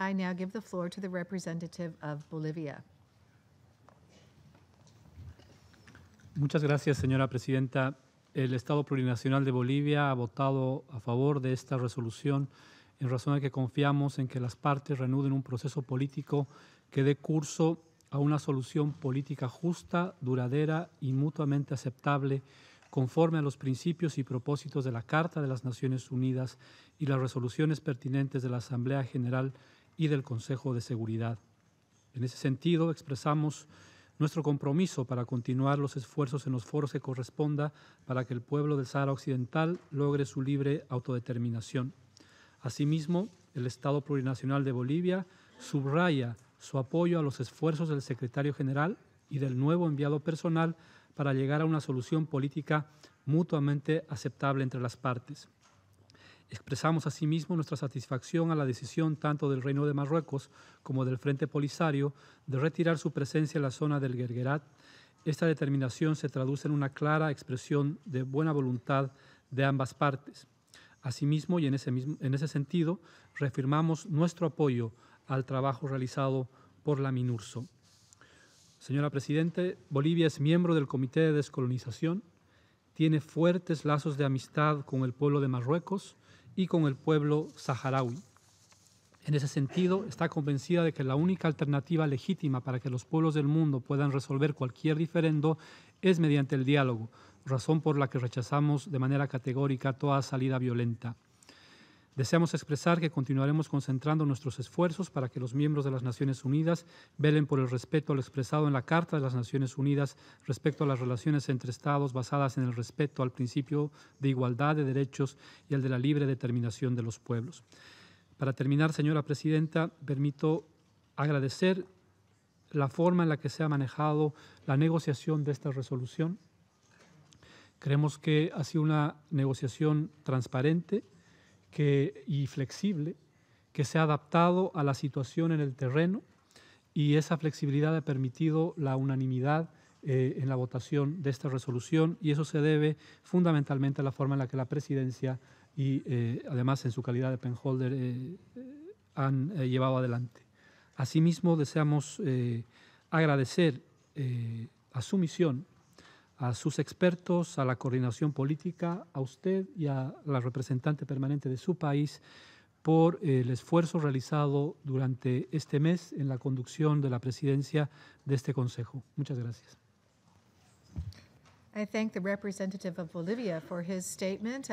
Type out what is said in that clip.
I now give the floor to the representative of Bolivia. Muchas gracias, señora presidenta. El Estado Plurinacional de Bolivia ha votado a favor de esta resolución en razón de que confiamos en que las partes reanuden un proceso político que dé curso a una solución política justa, duradera y mutuamente aceptable conforme a los principios y propósitos de la Carta de las Naciones Unidas y las resoluciones pertinentes de la Asamblea General y del Consejo de Seguridad. En ese sentido, expresamos nuestro compromiso para continuar los esfuerzos en los foros que corresponda para que el pueblo del Sahara Occidental logre su libre autodeterminación. Asimismo, el Estado Plurinacional de Bolivia subraya su apoyo a los esfuerzos del secretario general y del nuevo enviado personal para llegar a una solución política mutuamente aceptable entre las partes. Expresamos asimismo nuestra satisfacción a la decisión tanto del Reino de Marruecos como del Frente Polisario de retirar su presencia en la zona del Guerguerat. Esta determinación se traduce en una clara expresión de buena voluntad de ambas partes. Asimismo, y en ese, en ese sentido, reafirmamos nuestro apoyo al trabajo realizado por la MINURSO. Señora Presidente, Bolivia es miembro del Comité de Descolonización, tiene fuertes lazos de amistad con el pueblo de Marruecos, y con el pueblo saharaui. En ese sentido, está convencida de que la única alternativa legítima para que los pueblos del mundo puedan resolver cualquier diferendo es mediante el diálogo, razón por la que rechazamos de manera categórica toda salida violenta. Deseamos expresar que continuaremos concentrando nuestros esfuerzos para que los miembros de las Naciones Unidas velen por el respeto al expresado en la Carta de las Naciones Unidas respecto a las relaciones entre Estados basadas en el respeto al principio de igualdad de derechos y el de la libre determinación de los pueblos. Para terminar, señora presidenta, permito agradecer la forma en la que se ha manejado la negociación de esta resolución. Creemos que ha sido una negociación transparente, que, y flexible que se ha adaptado a la situación en el terreno y esa flexibilidad ha permitido la unanimidad eh, en la votación de esta resolución y eso se debe fundamentalmente a la forma en la que la presidencia y eh, además en su calidad de penholder eh, han llevado adelante. Asimismo, deseamos agradecer a su misión a sus expertos, a la coordinación política, a usted y a la representante permanente de su país por el esfuerzo realizado durante este mes en la conducción de la presidencia de este Consejo. Muchas gracias. I thank the representative of Bolivia for his statement.